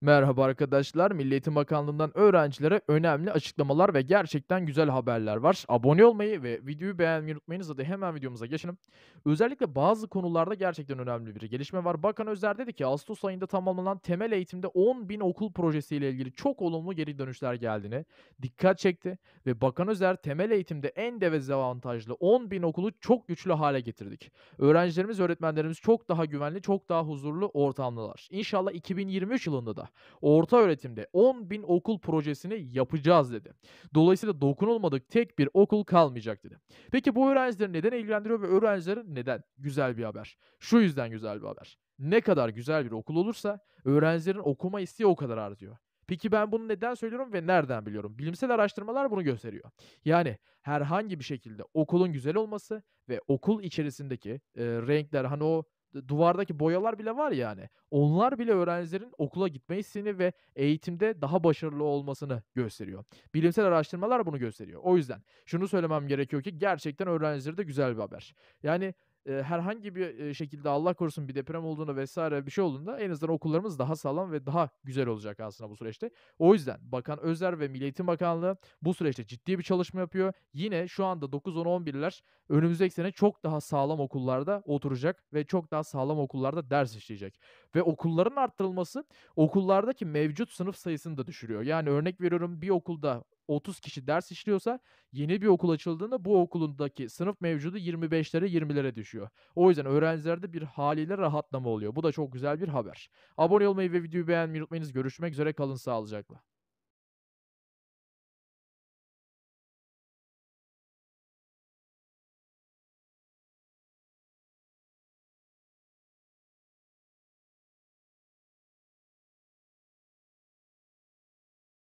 Merhaba arkadaşlar. Milli Eğitim Bakanlığı'ndan öğrencilere önemli açıklamalar ve gerçekten güzel haberler var. Abone olmayı ve videoyu beğenmeyi unutmayınız. Hadi hemen videomuza geçelim. Özellikle bazı konularda gerçekten önemli bir gelişme var. Bakan Özer dedi ki Ağustos ayında tamamlanan temel eğitimde 10 bin okul projesiyle ilgili çok olumlu geri dönüşler geldiğini dikkat çekti. Ve Bakan Özer temel eğitimde en dezavantajlı 10 bin okulu çok güçlü hale getirdik. Öğrencilerimiz, öğretmenlerimiz çok daha güvenli, çok daha huzurlu ortamdalar. İnşallah 2023 yılında da orta öğretimde 10 bin okul projesini yapacağız dedi. Dolayısıyla dokunulmadık tek bir okul kalmayacak dedi. Peki bu öğrencileri neden ilgilendiriyor ve öğrencileri neden? Güzel bir haber. Şu yüzden güzel bir haber. Ne kadar güzel bir okul olursa öğrencilerin okuma isteği o kadar artıyor. Peki ben bunu neden söylüyorum ve nereden biliyorum? Bilimsel araştırmalar bunu gösteriyor. Yani herhangi bir şekilde okulun güzel olması ve okul içerisindeki e, renkler hani o duvardaki boyalar bile var yani. Onlar bile öğrencilerin okula gitmesini ve eğitimde daha başarılı olmasını gösteriyor. Bilimsel araştırmalar bunu gösteriyor. O yüzden şunu söylemem gerekiyor ki gerçekten öğrencilere de güzel bir haber. Yani e, herhangi bir şekilde Allah korusun bir deprem olduğunda vesaire bir şey olduğunda en azından okullarımız daha sağlam ve daha güzel olacak aslında bu süreçte. O yüzden Bakan Özer ve Milli Eğitim Bakanlığı bu süreçte ciddi bir çalışma yapıyor. Yine şu anda 9-10-11'ler önümüzdeki sene çok daha sağlam okullarda oturacak ve çok daha sağlam okullarda ders işleyecek. Ve okulların arttırılması okullardaki mevcut sınıf sayısını da düşürüyor. Yani örnek veriyorum bir okulda 30 kişi ders işliyorsa yeni bir okul açıldığında bu okulundaki sınıf mevcudu 25'lere 20'lere düşüyor. O yüzden öğrencilerde bir haliyle rahatlama oluyor. Bu da çok güzel bir haber. Abone olmayı ve videoyu beğenmeyi unutmayınız. Görüşmek üzere kalın sağlıcakla.